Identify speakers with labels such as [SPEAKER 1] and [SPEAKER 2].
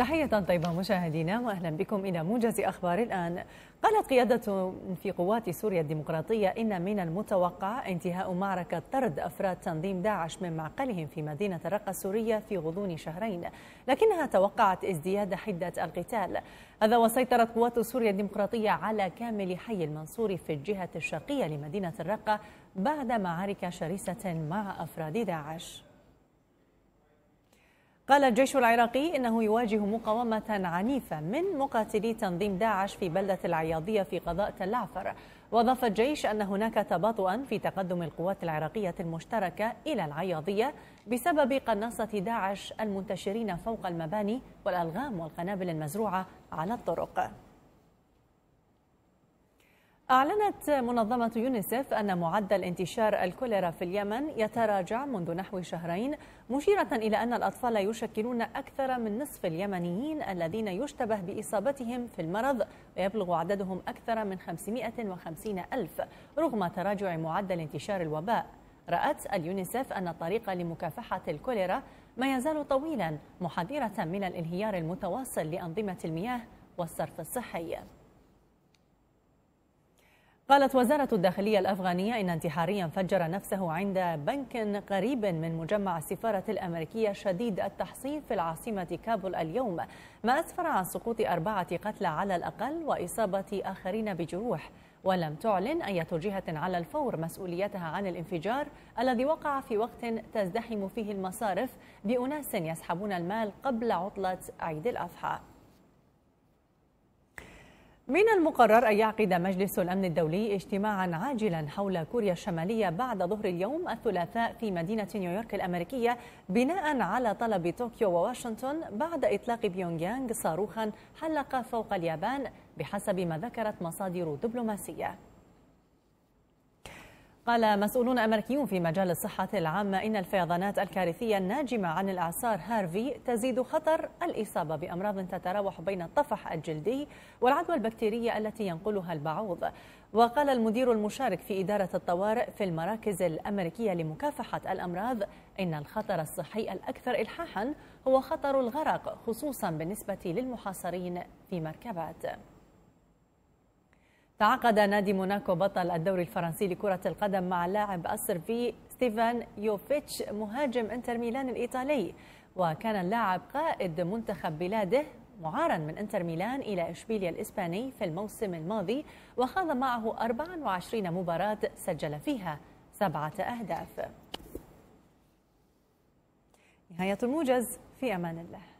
[SPEAKER 1] تحية طيبة مشاهدينا وأهلا بكم إلى موجز أخبار الآن قالت قيادة في قوات سوريا الديمقراطية إن من المتوقع انتهاء معركة طرد أفراد تنظيم داعش من معقلهم في مدينة رقة السورية في غضون شهرين لكنها توقعت ازدياد حدة القتال هذا وسيطرت قوات سوريا الديمقراطية على كامل حي المنصور في الجهة الشرقية لمدينة الرقة بعد معارك شرسة مع أفراد داعش قال الجيش العراقي إنه يواجه مقاومة عنيفة من مقاتلي تنظيم داعش في بلدة العياضية في قضاء تلعفر وأضاف الجيش أن هناك تباطؤا في تقدم القوات العراقية المشتركة إلى العياضية بسبب قناصة داعش المنتشرين فوق المباني والألغام والقنابل المزروعة على الطرق أعلنت منظمة يونيسف أن معدل انتشار الكوليرا في اليمن يتراجع منذ نحو شهرين مشيرة إلى أن الأطفال يشكلون أكثر من نصف اليمنيين الذين يشتبه بإصابتهم في المرض ويبلغ عددهم أكثر من 550 ألف رغم تراجع معدل انتشار الوباء رأت اليونيسف أن الطريق لمكافحة الكوليرا ما يزال طويلا محذرة من الانهيار المتواصل لأنظمة المياه والصرف الصحي قالت وزارة الداخلية الأفغانية إن انتحاريا فجر نفسه عند بنك قريب من مجمع السفارة الأمريكية شديد التحصيل في العاصمة كابول اليوم ما أسفر عن سقوط أربعة قتلى على الأقل وإصابة آخرين بجروح ولم تعلن أي جهة على الفور مسؤوليتها عن الانفجار الذي وقع في وقت تزدحم فيه المصارف بأناس يسحبون المال قبل عطلة عيد الأضحى من المقرر أن يعقد مجلس الأمن الدولي اجتماعا عاجلا حول كوريا الشمالية بعد ظهر اليوم الثلاثاء في مدينة نيويورك الأمريكية بناء على طلب طوكيو وواشنطن بعد إطلاق بيونغ يانغ صاروخا حلق فوق اليابان بحسب ما ذكرت مصادر دبلوماسية قال مسؤولون أمريكيون في مجال الصحة العامة إن الفيضانات الكارثية الناجمة عن الأعصار هارفي تزيد خطر الإصابة بأمراض تتراوح بين الطفح الجلدي والعدوى البكتيرية التي ينقلها البعوض وقال المدير المشارك في إدارة الطوارئ في المراكز الأمريكية لمكافحة الأمراض إن الخطر الصحي الأكثر إلحاحا هو خطر الغرق خصوصا بالنسبة للمحاصرين في مركبات تعاقد نادي موناكو بطل الدوري الفرنسي لكرة القدم مع اللاعب الصربي ستيفان يوفيتش مهاجم انتر ميلان الإيطالي وكان اللاعب قائد منتخب بلاده معارا من انتر ميلان إلى إشبيليا الإسباني في الموسم الماضي وخاض معه 24 مباراة سجل فيها سبعة أهداف نهاية الموجز في أمان الله